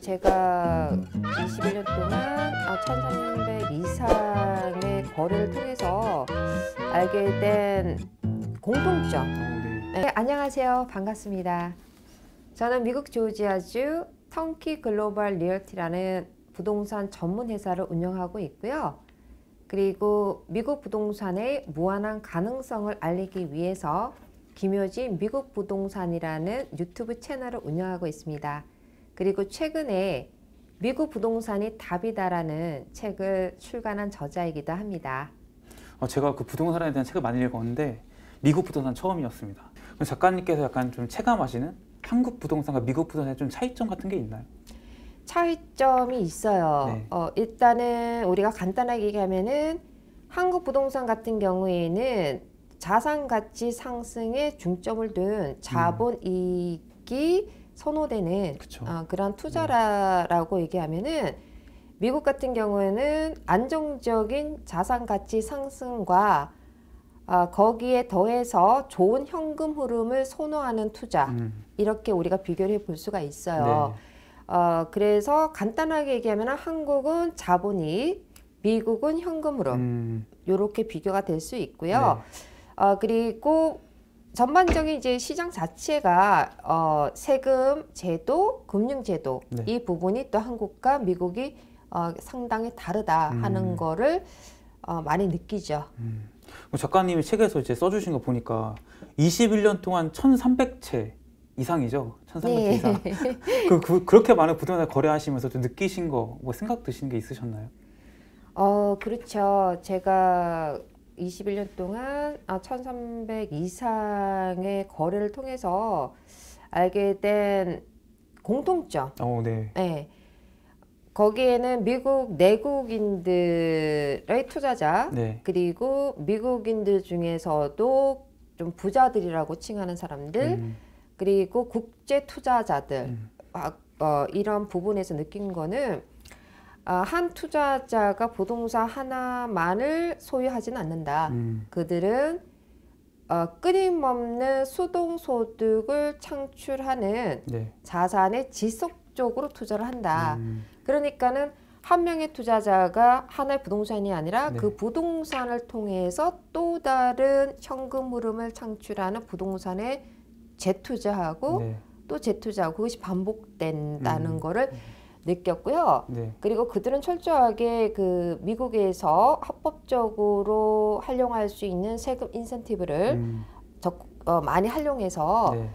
제가 21년 동안 1,300 이상의 거래를 통해서 알게 된 공통점. 네, 네 안녕하세요. 반갑습니다. 저는 미국 조지아주 턴키 글로벌 리얼티라는 부동산 전문 회사를 운영하고 있고요. 그리고 미국 부동산의 무한한 가능성을 알리기 위해서 김효진 미국 부동산이라는 유튜브 채널을 운영하고 있습니다. 그리고 최근에 미국 부동산이 답이다라는 책을 출간한 저자이기도 합니다. 어, 제가 그 부동산에 대한 책을 많이 읽었는데 미국 부동산 처음이었습니다. 작가님께서 약간 좀 체감하시는 한국 부동산과 미국 부동산의 좀 차이점 같은 게 있나요? 차이점이 있어요. 네. 어, 일단은 우리가 간단하게 얘기하면은 한국 부동산 같은 경우에는 자산 가치 상승에 중점을 둔 자본 이익이 음. 선호되는 그 어, 그런 네. 투자라라고 네. 얘기하면은 미국 같은 경우에는 안정적인 자산 가치 상승과 어, 거기에 더해서 좋은 현금 흐름을 선호하는 투자 음. 이렇게 우리가 비교를 해 볼 수가 있어요. 네. 어, 그래서 간단하게 얘기하면 한국은 자본이 미국은 현금 흐름 음. 이렇게 비교가 될 수 있고요. 네. 어, 그리고 전반적인 이제 시장 자체가 어, 세금 제도, 금융 제도 네. 이 부분이 또 한국과 미국이 어, 상당히 다르다 하는 음. 거를 어, 많이 느끼죠. 음. 그 작가님이 책에서 이제 써주신 거 보니까 21년 동안 1,300채 이상이죠. 1,300채 네. 이상. 그, 그, 그렇게 많은 부동산 거래하시면서 좀 느끼신 거, 뭐 생각 드신 게 있으셨나요? 어, 그렇죠. 제가 21년 동안 1,300 아, 이상의 거래를 통해서 알게 된 공통점. 어, 네. 네. 거기에는 미국 내국인들의 투자자 네. 그리고 미국인들 중에서도 좀 부자들이라고 칭하는 사람들 음. 그리고 국제 투자자들 음. 아, 어, 이런 부분에서 느낀 거는 아, 한 투자자가 부동산 하나만을 소유하지는 않는다. 음. 그들은 어, 끊임없는 수동 소득을 창출하는 네. 자산에 지속적으로 투자를 한다. 음. 그러니까는 한 명의 투자자가 하나의 부동산이 아니라 네. 그 부동산을 통해서 또 다른 현금 흐름을 창출하는 부동산에 재투자하고 네. 또 재투자하고 그것이 반복된다는 음. 거를 음. 느꼈고요. 네. 그리고 그들은 철저하게 그 미국에서 합법적으로 활용할 수 있는 세금 인센티브를 음. 적, 어, 많이 활용해서 네.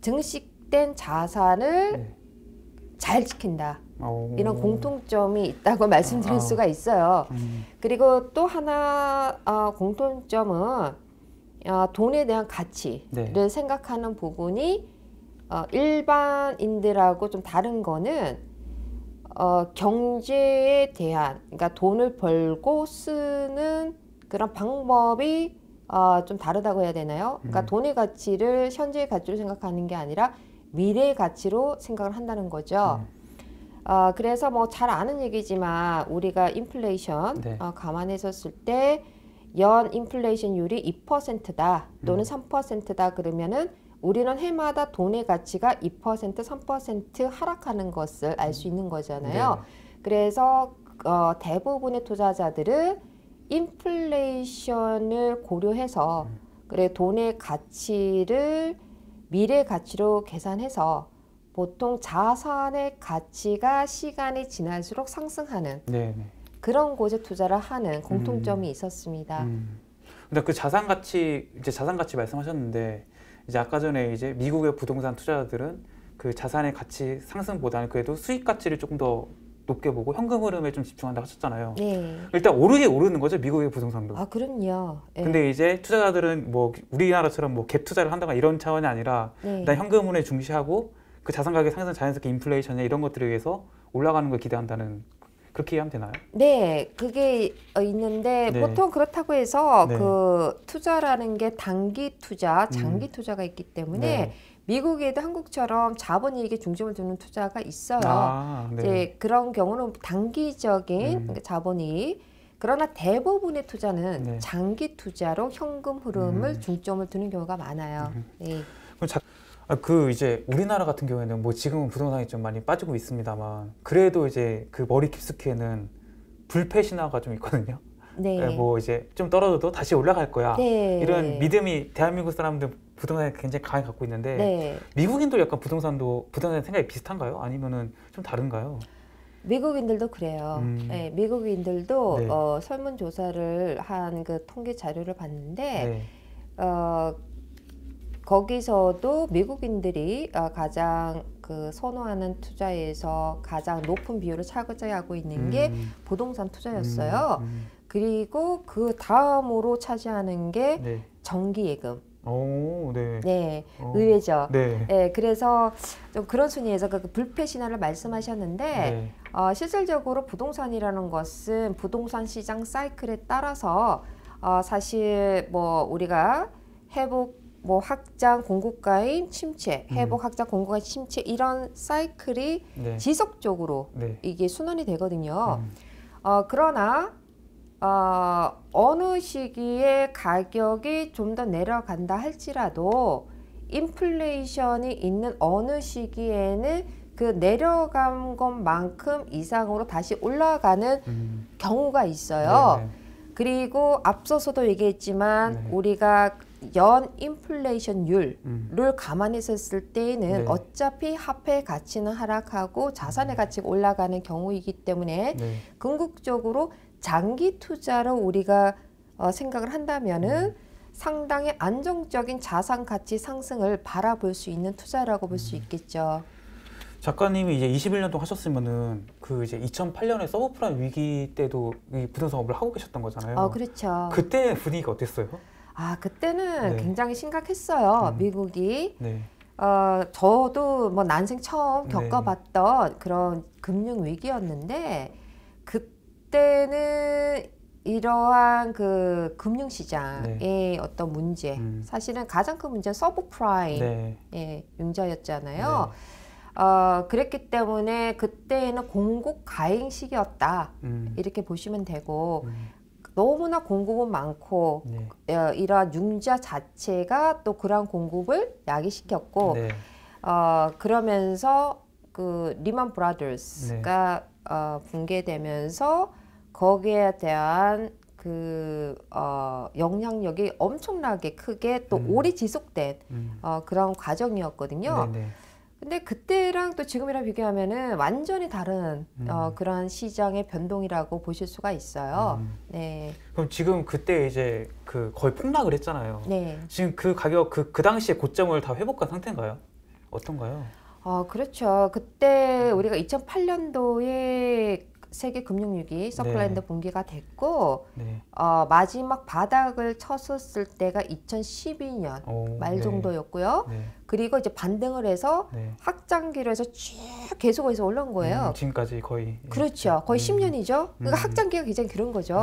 증식된 자산을 네. 잘 지킨다. 오. 이런 공통점이 있다고 말씀드릴 아. 수가 있어요. 음. 그리고 또 하나 어, 공통점은 어, 돈에 대한 가치를 네. 생각하는 부분이 어, 일반인들하고 좀 다른 거는 어, 경제에 대한 그러니까 돈을 벌고 쓰는 그런 방법이 어, 좀 다르다고 해야 되나요? 그러니까 음. 돈의 가치를 현재의 가치로 생각하는 게 아니라 미래의 가치로 생각을 한다는 거죠. 음. 어, 그래서 뭐 잘 아는 얘기지만 우리가 인플레이션 네. 어, 감안했었을 때 연 인플레이션율이 2%다 또는 음. 3%다 그러면은 우리는 해마다 돈의 가치가 2% 3% 하락하는 것을 알 수 있는 거잖아요. 네. 그래서 어, 대부분의 투자자들은 인플레이션을 고려해서 음. 그래 돈의 가치를 미래 가치로 계산해서 보통 자산의 가치가 시간이 지날수록 상승하는 네네. 네. 그런 곳에 투자를 하는 공통점이 음. 있었습니다. 음. 근데 그 자산 가치 이제 자산 가치 말씀하셨는데 이제 아까 전에 이제 미국의 부동산 투자자들은 그 자산의 가치 상승보다는 그래도 수익 가치를 조금 더 높게 보고 현금 흐름에 좀 집중한다고 하셨잖아요. 네. 일단 오르게 오르는 거죠 미국의 부동산도. 아 그럼요. 네. 근데 이제 투자자들은 뭐 우리나라처럼 뭐갭 투자를 한다거나 이런 차원이 아니라 네. 일단 현금흐름에 중시하고 그 자산 가격 상승 자연스럽게 인플레이션이나 이런 것들에 의해서 올라가는 걸 기대한다는 그렇게 하면 되나요? 네, 그게 어, 있는데 네. 보통 그렇다고 해서 네. 그 투자라는 게 단기 투자, 장기 음. 투자가 있기 때문에 네. 미국에도 한국처럼 자본 이익에 중점을 두는 투자가 있어요. 아, 네. 이제 그런 경우는 단기적인 음. 그러니까 자본 이 그러나 대부분의 투자는 네. 장기 투자로 현금 흐름을 음. 중점을 두는 경우가 많아요. 음. 네. 아, 그 이제 우리나라 같은 경우에는 뭐 지금은 부동산이 좀 많이 빠지고 있습니다만 그래도 이제 그 머리 깊숙이에는 불패 신화가 좀 있거든요. 네. 네, 뭐 이제 좀 떨어져도 다시 올라갈 거야. 네. 이런 믿음이 대한민국 사람들 부동산에 굉장히 강하게 갖고 있는데 네. 미국인도 약간 부동산도 부동산 생각이 비슷한가요? 아니면은 좀 다른가요? 미국인들도 그래요. 음. 네, 미국인들도 네. 어, 설문조사를 한 그 통계 자료를 봤는데 네. 어, 거기서도 미국인들이 아, 가장 그 선호하는 투자에서 가장 높은 비율을 차지하고 있는 게 음. 부동산 투자였어요. 음. 음. 그리고 그 다음으로 차지하는 게 네. 정기예금. 오, 네. 네, 오. 의외죠. 네. 네. 그래서 좀 그런 순위에서 그 불패 신화를 말씀하셨는데, 네. 어, 실질적으로 부동산이라는 것은 부동산 시장 사이클에 따라서 어, 사실 뭐 우리가 회복 뭐 확장 공급가인 침체, 음. 회복 확장 공급가인 침체 이런 사이클이 네. 지속적으로 네. 이게 순환이 되거든요. 음. 어, 그러나 어, 어느 시기에 가격이 좀 더 내려간다 할지라도 인플레이션이 있는 어느 시기에는 그 내려간 것만큼 이상으로 다시 올라가는 음. 경우가 있어요. 네네. 네. 그리고 앞서서도 얘기했지만 네. 우리가 연 인플레이션율을 음. 감안했었을 때에는 네. 어차피 화폐 가치는 하락하고 자산의 음. 가치가 올라가는 경우이기 때문에 네. 궁극적으로 장기 투자로 우리가 어, 생각을 한다면은 음. 상당히 안정적인 자산 가치 상승을 바라볼 수 있는 투자라고 볼수 음. 있겠죠. 작가님이 이제 21년 동안 하셨으면은 그 이제 2008년에 서브프라임 위기 때도 이 부동 사업을 하고 계셨던 거잖아요. 어, 그렇죠. 그때 분위기가 어땠어요? 아, 그때는 네. 굉장히 심각했어요. 음. 미국이. 네. 어, 저도 뭐 난생 처음 네. 겪어봤던 네. 그런 금융 위기였는데 그때는 이러한 그 금융시장의 네. 어떤 문제, 음. 사실은 가장 큰 문제는 서브프라임 네. 예, 융자였잖아요. 네. 어, 그랬기 때문에 그때에는 공국 가행식이었다 음. 이렇게 보시면 되고 음. 너무나 공급은 많고 네. 어, 이러한 융자 자체가 또 그러한 공급을 야기시켰고 네. 어, 그러면서 그 리만 브라더스가 네. 어, 붕괴되면서 거기에 대한 그 어, 영향력이 엄청나게 크게 또 음. 오래 지속된 음. 어, 그런 과정이었거든요. 네네. 네. 근데 그때랑 또 지금이랑 비교하면은 완전히 다른 음. 어, 그런 시장의 변동이라고 보실 수가 있어요. 음. 네. 그럼 지금 그때 이제 그 거의 폭락을 했잖아요. 네. 지금 그 가격 그, 그 당시에 고점을 다 회복한 상태인가요? 어떤가요? 어, 그렇죠. 그때 우리가 2008년도에 세계 금융위기 서클라인드 네. 봉기가 됐고 네. 어, 마지막 바닥을 쳤었을 때가 2012년 오, 말 네. 정도였고요. 네. 그리고 이제 반등을 해서 학장기로 네. 해서 쭉 계속해서 올라온 거예요. 음, 지금까지 거의 예. 그렇죠. 네. 거의 음. 10년이죠. 그러니까 음. 학장기가 굉장히 길은 거죠.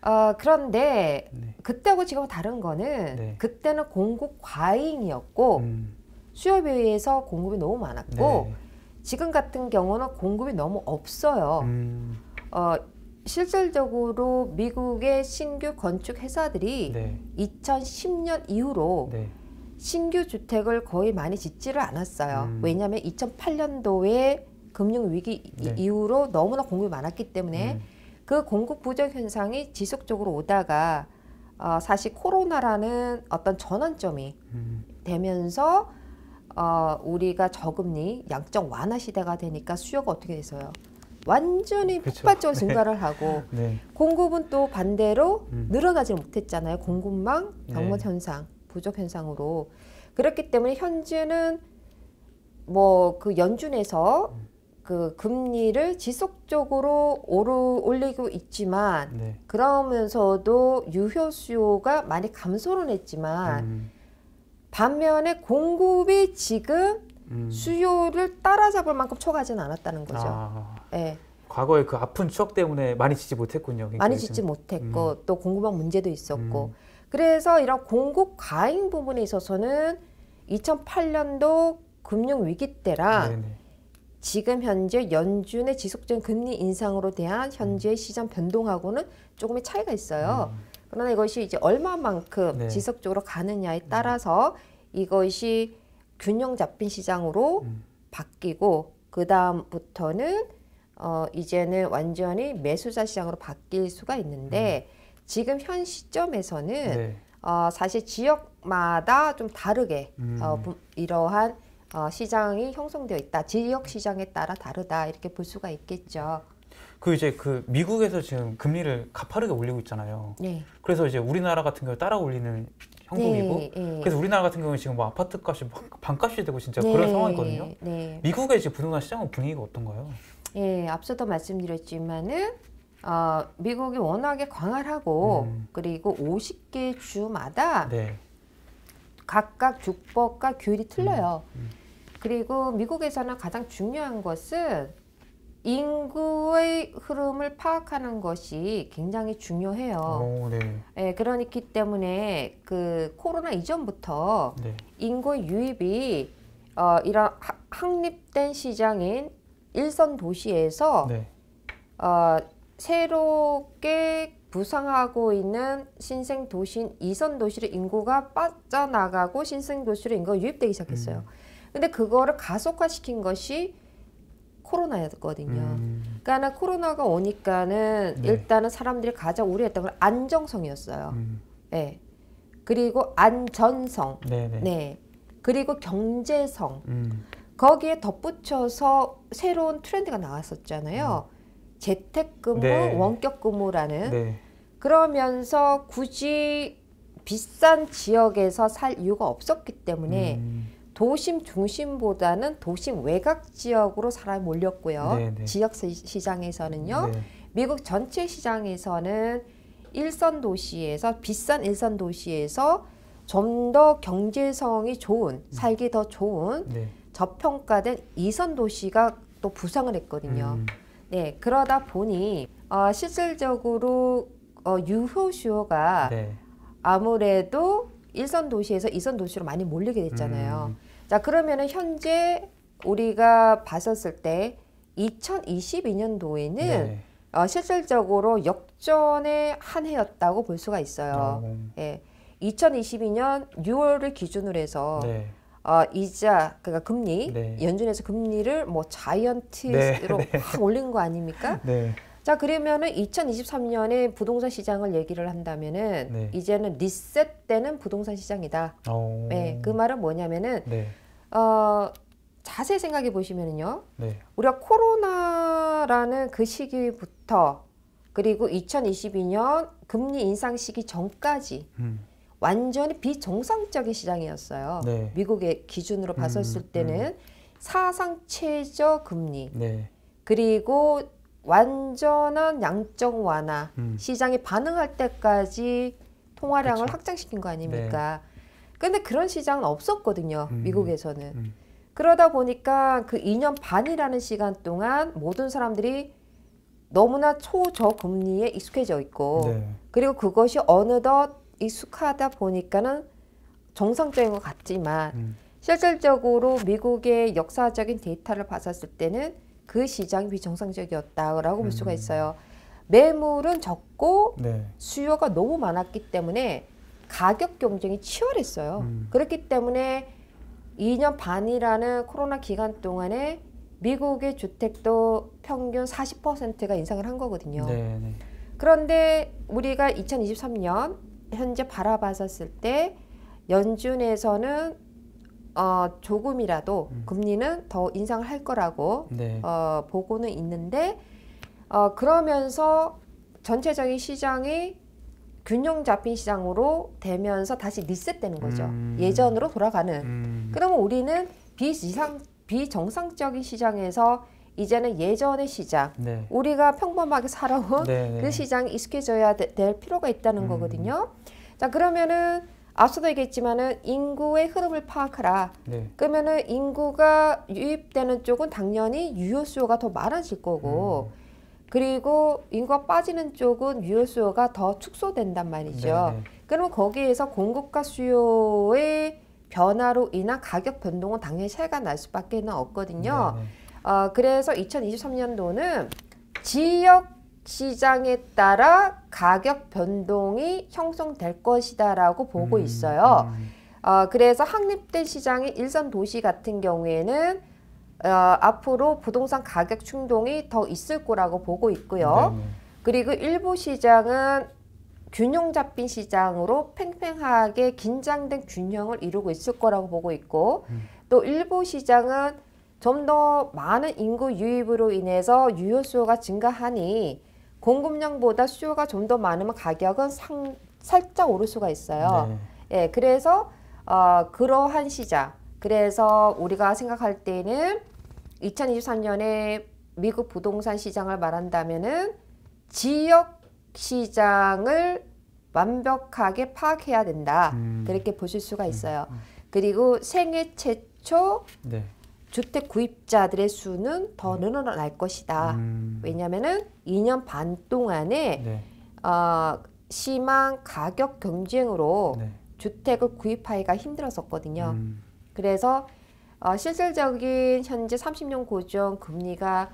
어, 그런데 그때하고 지금 다른 거는 그때는 공급 과잉이었고 음. 수요에 비해서 공급이 너무 많았고. 지금 같은 경우는 공급이 너무 없어요. 음. 어, 실질적으로 미국의 신규 건축 회사들이 네. 2010년 이후로 네. 신규 주택을 거의 많이 짓지를 않았어요. 음. 왜냐하면 2008년도에 금융 위기 네. 이후로 너무나 공급이 많았기 때문에 음. 그 공급 부족 현상이 지속적으로 오다가 어, 사실 코로나라는 어떤 전환점이 음. 되면서 어, 우리가 저금리 양적 완화 시대가 되니까 수요가 어떻게 돼서요? 완전히 폭발적으로 그렇 네. 증가를 하고 네. 공급은 또 반대로 음. 늘어나지 못했잖아요. 공급망 병목 네. 현상, 부족 현상으로 그렇기 때문에 현재는 뭐 그 연준에서 그 금리를 지속적으로 오르 올리고 있지만 네. 그러면서도 유효 수요가 많이 감소는 했지만. 음. 반면에 공급이 지금 음. 수요를 따라잡을 만큼 초과하지는 않았다는 거죠. 아. 네. 예. 과거의 그 아픈 추억 때문에 많이 짓지 못했군요. 그러니까 많이 짓지 못했고 음. 또 공급망 문제도 있었고 음. 그래서 이런 공급 과잉 부분에 있어서는 2008년도 금융 위기 때랑 지금 현재 연준의 지속적인 금리 인상으로 대한 현재 음. 시장 변동하고는 조금의 차이가 있어요. 음. 그러나 이것이 이제 얼마만큼 네. 지속적으로 가느냐에 음. 따라서 이것이 균형 잡힌 시장으로 음. 바뀌고 그 다음부터는 어 이제는 완전히 매수자 시장으로 바뀔 수가 있는데 음. 지금 현 시점에서는 네. 어 사실 지역마다 좀 다르게 어, 음. 어 이러한 어 시장이 형성되어 있다. 지역 시장에 따라 다르다 이렇게 볼 수가 있겠죠. 그 이제 그 미국에서 지금 금리를 가파르게 올리고 있잖아요. 네. 그래서 이제 우리나라 같은 경우 따라 올리는 형국이고 네, 네. 그래서 우리나라 같은 경우는 지금 뭐 아파트 값이 뭐 반값이 되고 진짜 네, 그런 상황이거든요. 네. 미국의 지금 부동산 시장 분위기가 어떤가요? 예, 앞서도 말씀드렸지만은 어, 미국이 워낙에 광활하고 음. 그리고 50개 주마다 네. 각각 주법과 규율이 틀려요. 음, 음. 그리고 미국에서는 가장 중요한 것은 인구의 흐름을 파악하는 것이 굉장히 중요해요. 오, 어, 네. 예, 그러기 그러니까 때문에 그 코로나 이전부터 네. 인구 유입이 어, 이런 확립된 시장인 일선 도시에서 네. 어, 새롭게 부상하고 있는 신생 도시인 이선 도시로 인구가 빠져나가고 신생 도시로 인구가 유입되기 시작했어요. 음. 근데 그거를 가속화시킨 것이 코로나였거든요. 음. 그러니까 코로나가 오니까는 네. 일단은 사람들이 가장 우려했던 건 안정성이었어요. 음. 네. 그리고 안전성. 네네. 네. 네. 그리고 경제성. 음. 거기에 덧붙여서 새로운 트렌드가 나왔었잖아요. 음. 재택근무, 네. 원격근무라는. 네. 그러면서 굳이 비싼 지역에서 살 이유가 없었기 때문에 음. 도심 중심보다는 도심 외곽 지역으로 사람이 몰렸고요. 네네. 네. 지역 시장에서는요. 네. 미국 전체 시장에서는 일선 도시에서 비싼 일선 도시에서 좀 더 경제성이 좋은 음. 살기 더 좋은 네. 저평가된 이선 도시가 또 부상을 했거든요. 음. 네 그러다 보니 어, 실질적으로 어, 유효수요가 네. 아무래도 일선 도시에서 이선 도시로 많이 몰리게 됐잖아요. 음. 자 그러면은 현재 우리가 봤었을 때 2022년도에는 네. 어, 실질적으로 역전의 한 해였다고 볼 수가 있어요. 아, 네. 예, 2022년 6월을 기준으로 해서 네. 어, 이자 그러니까 금리 네. 연준에서 금리를 뭐 자이언티로 네. 확 올린 거 아닙니까? 네. 자 그러면은 2023년에 부동산 시장을 얘기를 한다면은 네. 이제는 리셋되는 부동산 시장이다. 오. 네, 그 말은 뭐냐면은 네. 어, 자세히 생각해 보시면은요. 네. 우리가 코로나라는 그 시기부터 그리고 2022년 금리 인상 시기 전까지 음. 완전히 비정상적인 시장이었어요. 네. 미국의 기준으로 봤었을 음, 음. 때는 음. 사상 최저 금리 네. 그리고 완전한 양적 완화, 음. 시장이 반응할 때까지 통화량을 그쵸. 확장시킨 거 아닙니까? 네. 근데 그런 시장은 없었거든요. 음. 미국에서는. 음. 그러다 보니까 그 2년 반이라는 시간 동안 모든 사람들이 너무나 초저금리에 익숙해져 있고 네. 그리고 그것이 어느덧 익숙하다 보니까는 정상적인 것 같지만 음. 실질적으로 미국의 역사적인 데이터를 봤었을 때는 그 시장이 비정상적이었다라고 볼 수가 음. 있어요. 매물은 적고 네. 수요가 너무 많았기 때문에 가격 경쟁이 치열했어요. 음. 그렇기 때문에 2년 반이라는 코로나 기간 동안에 미국의 주택도 평균 40%가 인상을 한 거거든요. 네, 네. 그런데 우리가 2023년 현재 바라봤었을 때 연준에서는 어, 조금이라도 음. 금리는 더 인상을 할 거라고 네. 어, 보고는 있는데 어, 그러면서 전체적인 시장이 균형 잡힌 시장으로 되면서 다시 리셋되는 거죠. 음. 예전으로 돌아가는. 음. 그러면 우리는 비지상 비정상적인 시장에서 이제는 예전의 시장, 네. 우리가 평범하게 살아온 네, 네. 그시장이 익숙해져야 되, 될 필요가 있다는 음. 거거든요. 자 그러면은 앞서도 얘기했지만은 인구의 흐름을 파악하라. 네. 그러면은 인구가 유입되는 쪽은 당연히 유효 수요가 더 많아질 거고 음. 그리고 인구가 빠지는 쪽은 유효 수요가 더 축소된단 말이죠. 네. 네. 그러면 거기에서 공급과 수요의 변화로 인한 가격 변동은 당연히 차이가 날 수밖에 없거든요. 네, 네. 어, 그래서 2023년도는 지역 시장에 따라 가격 변동이 형성될 것이다 라고 보고 음, 있어요. 음, 어, 그래서 확립된 시장의 일선 도시 같은 경우에는 어, 앞으로 부동산 가격 충동이 더 있을 거라고 보고 있고요. 네, 그리고 일부 시장은 균형 잡힌 시장으로 팽팽하게 긴장된 균형을 이루고 있을 거라고 보고 있고 음. 또 일부 시장은 좀 더 많은 인구 유입으로 인해서 유효 수요가 증가하니 공급량보다 수요가 좀 더 많으면 가격은 상, 살짝 오를 수가 있어요. 네. 예, 그래서 어, 그러한 시장. 그래서 우리가 생각할 때는 2023년에 미국 부동산 시장을 말한다면은 지역 시장을 완벽하게 파악해야 된다. 음. 그렇게 보실 수가 음. 있어요. 음. 그리고 생애 최초 네. 주택 구입자들의 수는 더 음. 늘어날 것이다. 음. 왜냐하면은 2년 반 동안에 네. 어, 심한 가격 경쟁으로 네. 주택을 구입하기가 힘들었었거든요. 음. 그래서 어, 실질적인 현재 30년 고정 금리가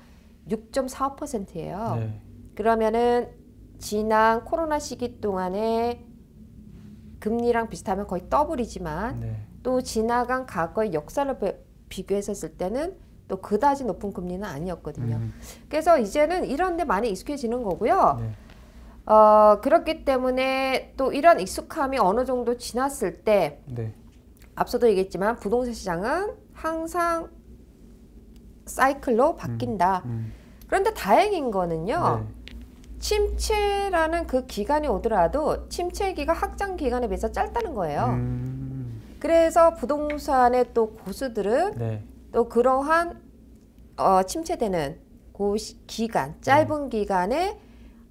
6.45%예요. 네. 그러면은 지난 코로나 시기 동안에 금리랑 비슷하면 거의 더블이지만 네. 또 지나간 과거의 역사를 비교했었을 때는 또 그다지 높은 금리는 아니었거든요. 음. 그래서 이제는 이런 데 많이 익숙해지는 거고요. 네. 어, 그렇기 때문에 또 이런 익숙함이 어느 정도 지났을 때 네. 앞서도 얘기했지만 부동산 시장은 항상 사이클로 바뀐다. 음. 음. 그런데 다행인 거는요. 네. 침체라는 그 기간이 오더라도 침체기가 확장 기간에 비해서 짧다는 거예요. 음. 그래서 부동산의 또 고수들은 네. 또 그러한 어, 침체되는 고 기간 네. 짧은 기간에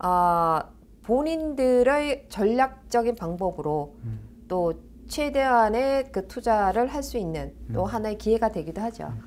어, 본인들의 전략적인 방법으로 음. 또 최대한의 그 투자를 할 수 있는 또 음. 하나의 기회가 되기도 하죠. 음.